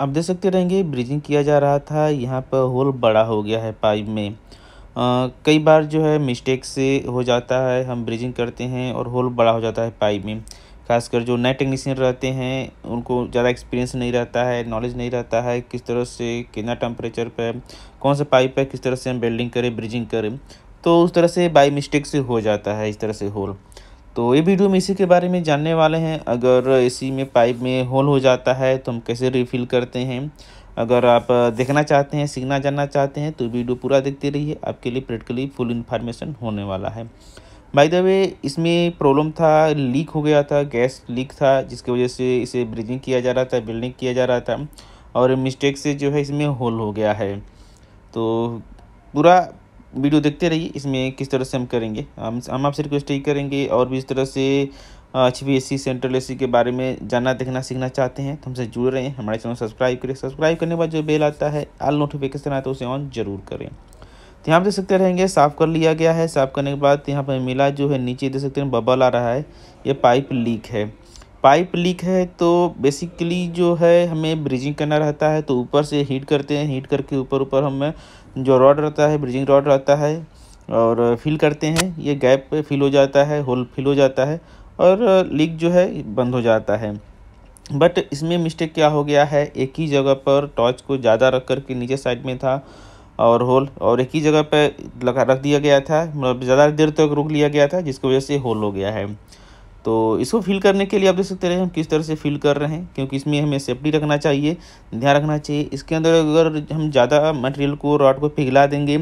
आप देख सकते रहेंगे ब्रिजिंग किया जा रहा था यहाँ पर होल बड़ा हो गया है पाइप में आ, कई बार जो है मिस्टेक से हो जाता है हम ब्रिजिंग करते हैं और होल बड़ा हो जाता है पाइप में खासकर जो नए टेक्नीशियन रहते हैं उनको ज़्यादा एक्सपीरियंस नहीं रहता है नॉलेज नहीं रहता है किस तरह से कितना टेम्परेचर पर कौन सा पाइप है किस तरह से हम बेल्डिंग करें ब्रिजिंग करें तो उस तरह से बाई मिस्टेक से हो जाता है इस तरह से होल तो ये वीडियो में इसी के बारे में जानने वाले हैं अगर इसी में पाइप में होल हो जाता है तो हम कैसे रिफ़िल करते हैं अगर आप देखना चाहते हैं सीखना जानना चाहते हैं तो वीडियो पूरा देखते रहिए आपके लिए प्रैक्टिकली फुल इन्फॉर्मेशन होने वाला है बाय द वे इसमें प्रॉब्लम था लीक हो गया था गैस लीक था जिसकी वजह से इसे ब्रिजिंग किया जा रहा था बिल्डिंग किया जा रहा था और मिस्टेक से जो है इसमें होल हो गया है तो पूरा वीडियो देखते रहिए इसमें किस तरह से हम करेंगे हम हम आपसे रिक्वेस्ट यही करेंगे और भी इस तरह से H P S C central S के बारे में जानना देखना सीखना चाहते हैं तो हमसे जुड़ रहे हैं हमारे चैनल सब्सक्राइब करें सब्सक्राइब करने के बाद जो बेल आता है आल नोटिफिकेशन आता है उसे ऑन जरूर करें तो यहाँ देख सकते रहेंगे साफ़ कर लिया गया है साफ़ करने के बाद यहाँ पर मिला जो है नीचे देख सकते हैं बबल आ रहा है ये पाइप लीक है पाइप लीक है तो बेसिकली जो है हमें ब्रिजिंग करना रहता है तो ऊपर से हीट करते हैं हीट करके ऊपर ऊपर हमें जो रॉड रहता है ब्रिजिंग रॉड रहता है और फिल करते हैं ये गैप फिल हो जाता है होल फिल हो जाता है और लीक जो है बंद हो जाता है बट इसमें मिस्टेक क्या हो गया है एक ही जगह पर टॉर्च को ज़्यादा रख कर के नीचे साइड में था और होल और एक ही जगह पर लगा रख दिया गया था मतलब ज़्यादा देर तक तो रुक लिया गया था जिसकी वजह से होल हो गया है तो इसको फिल करने के लिए आप देख सकते रहे हम किस तरह से फिल कर रहे हैं क्योंकि इसमें हमें सेफ्टी रखना चाहिए ध्यान रखना चाहिए इसके अंदर अगर हम ज़्यादा मटेरियल को रॉड को पिघला देंगे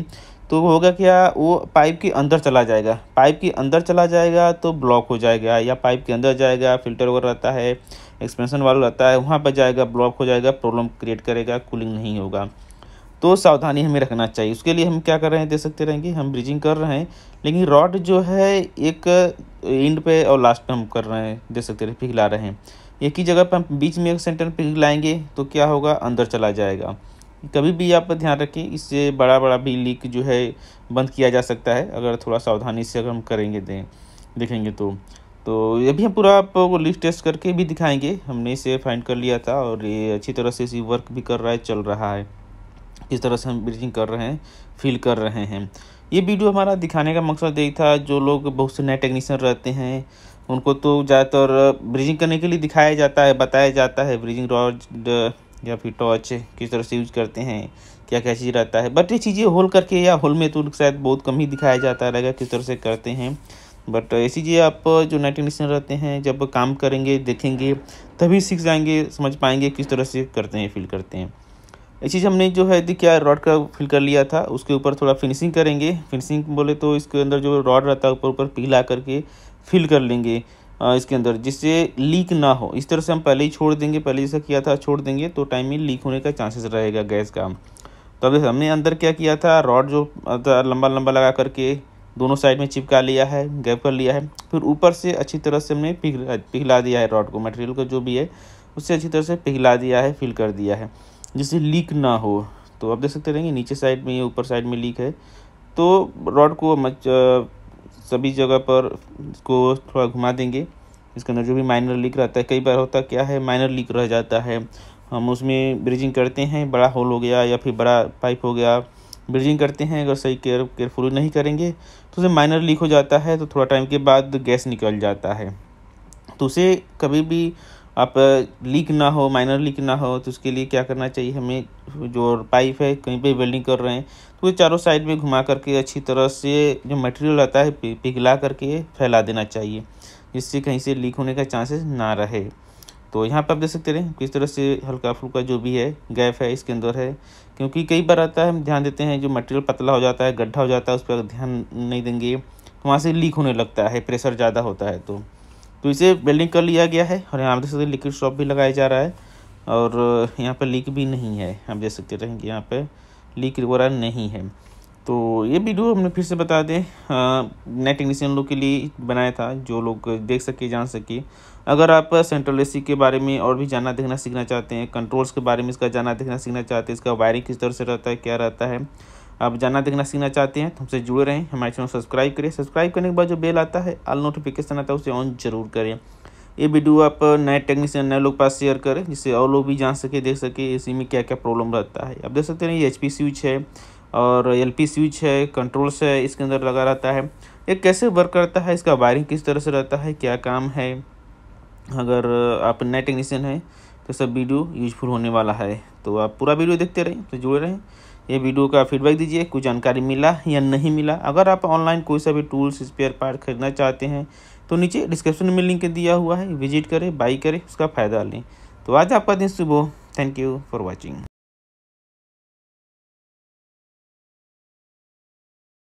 तो होगा क्या वो पाइप के अंदर चला जाएगा पाइप के अंदर चला जाएगा तो ब्लॉक हो जाएगा या पाइप के अंदर जाएगा फिल्टर वगैरह रहता है एक्सपेंशन वाला रहता है वहाँ पर जाएगा ब्लॉक हो जाएगा प्रॉब्लम क्रिएट करेगा कूलिंग नहीं होगा तो सावधानी हमें रखना चाहिए उसके लिए हम क्या कर रहे हैं दे सकते रहेंगे हम ब्रिजिंग कर रहे हैं लेकिन रॉड जो है एक एंड पे और लास्ट पे हम कर रहे हैं दे सकते रहे पिघला रहे हैं एक ही जगह पर हम बीच में एक सेंटर पिघलाएंगे तो क्या होगा अंदर चला जाएगा कभी भी आप ध्यान रखें इससे बड़ा बड़ा भी लीक जो है बंद किया जा सकता है अगर थोड़ा सावधानी से अगर हम करेंगे दें देखेंगे तो तो ये भी हम पूरा आपको लिस्ट टेस्ट करके भी दिखाएंगे हमने इसे फाइंड कर लिया था और ये अच्छी तरह से इसी वर्क भी कर रहा है चल रहा है किस तरह से हम ब्रीथिंग कर रहे हैं फील कर रहे हैं ये वीडियो हमारा दिखाने का मकसद यही था जो लोग बहुत से नए टेक्नीशियन रहते हैं उनको तो ज़्यादातर ब्रीजिंग करने के लिए दिखाया जाता है बताया जाता है ब्रीजिंग रॉड या फिर टॉर्च किस तरह से यूज करते हैं क्या क्या चीज़ रहता है बट ये चीज़ें होल करके या होल में तो शायद बहुत कम ही दिखाया जाता रहेगा किस तरह से करते हैं बट ऐसी चीज़ें आप जो नए टेक्नीशियन रहते हैं जब काम करेंगे देखेंगे तभी सीख जाएंगे समझ पाएंगे किस तरह से करते हैं फील करते हैं एक चीज़ हमने जो है क्या रॉड का फिल कर लिया था उसके ऊपर थोड़ा फिनिशिंग करेंगे फिनिशिंग बोले तो इसके अंदर जो रॉड रहता है ऊपर ऊपर पिघला करके फिल कर लेंगे इसके अंदर जिससे लीक ना हो इस तरह से हम पहले ही छोड़ देंगे पहले जैसा किया था छोड़ देंगे तो टाइम में लीक होने का चांसेस रहेगा गैस का तो अब हमने अंदर क्या किया था रॉड जो लंबा लंबा लगा करके दोनों साइड में चिपका लिया है गैप कर लिया है फिर ऊपर से अच्छी तरह से हमने पिघला पिघला दिया है रॉड को मटेरियल को जो भी है उससे अच्छी तरह से पिघला दिया है फिल कर दिया है जिससे लीक ना हो तो आप देख सकते रहेंगे नीचे साइड में ये ऊपर साइड में लीक है तो रॉड को मच सभी जगह पर इसको थोड़ा घुमा देंगे इसके अंदर जो भी माइनर लीक रहता है कई बार होता क्या है माइनर लीक रह जाता है हम उसमें ब्रिजिंग करते हैं बड़ा होल हो गया या फिर बड़ा पाइप हो गया ब्रिजिंग करते हैं अगर सही केयर केयरफुल नहीं करेंगे तो उसे माइनर लीक हो जाता है तो थोड़ा टाइम के बाद गैस निकल जाता है तो उसे कभी भी आप लीक ना हो माइनर लीक ना हो तो उसके लिए क्या करना चाहिए हमें जो पाइप है कहीं पे वेल्डिंग कर रहे हैं तो वो चारों साइड में घुमा करके अच्छी तरह से जो मटेरियल आता है पिघला करके फैला देना चाहिए जिससे कहीं से लीक होने का चांसेस ना रहे तो यहाँ पर आप देख सकते रहें किस तरह से हल्का फुल्का जो भी है गैप है इसके अंदर है क्योंकि कई बार आता है हम ध्यान देते हैं जो मटेरियल पतला हो जाता है गड्ढा हो जाता है उस पर ध्यान नहीं देंगे तो वहाँ से लीक होने लगता है प्रेशर ज़्यादा होता है तो तो इसे वेल्डिंग कर लिया गया है और यहाँ देख सकते हैं लिक्विड स्टॉप भी लगाया जा रहा है और यहाँ पर लीक भी नहीं है आप देख सकते रहें कि यहाँ पर लीक वगैरह नहीं है तो ये वीडियो हमने फिर से बता दें नए टेक्नीशियन लोग के लिए बनाया था जो लोग देख सके जान सके अगर आप सेंट्रल एसी के बारे में और भी जानना देखना सीखना चाहते हैं कंट्रोल्स के बारे में इसका जानना देखना सीखना चाहते हैं इसका वायरिंग किस तरह से रहता है क्या रहता है आप जानना देखना सीखना चाहते हैं तो हमसे जुड़े रहें हमारे चैनल सब्सक्राइब करें सब्सक्राइब करने के बाद जो बेल आता है आल नोटिफिकेशन आता है उसे ऑन जरूर करें ये वीडियो आप नए टेक्नीशियन नए लोग पास शेयर करें जिससे और लोग भी जान सके देख सके इसी में क्या क्या प्रॉब्लम रहता है आप देख सकते हैं ये एच स्विच है और एल स्विच है कंट्रोल्स है इसके अंदर लगा रहता है ये कैसे वर्क करता है इसका वायरिंग किस तरह से रहता है क्या काम है अगर आप नए टेक्नीशियन हैं तो सब वीडियो यूजफुल होने वाला है तो आप पूरा वीडियो देखते रहें तो जुड़े रहें ये वीडियो का फीडबैक दीजिए कुछ जानकारी मिला या नहीं मिला अगर आप ऑनलाइन कोई सा भी टूल्स स्पेयर पार्ट खरीदना चाहते हैं तो नीचे डिस्क्रिप्शन में लिंक दिया हुआ है विजिट करें बाई करें उसका फ़ायदा लें तो आज आपका दिन सुबह थैंक यू फॉर वॉचिंग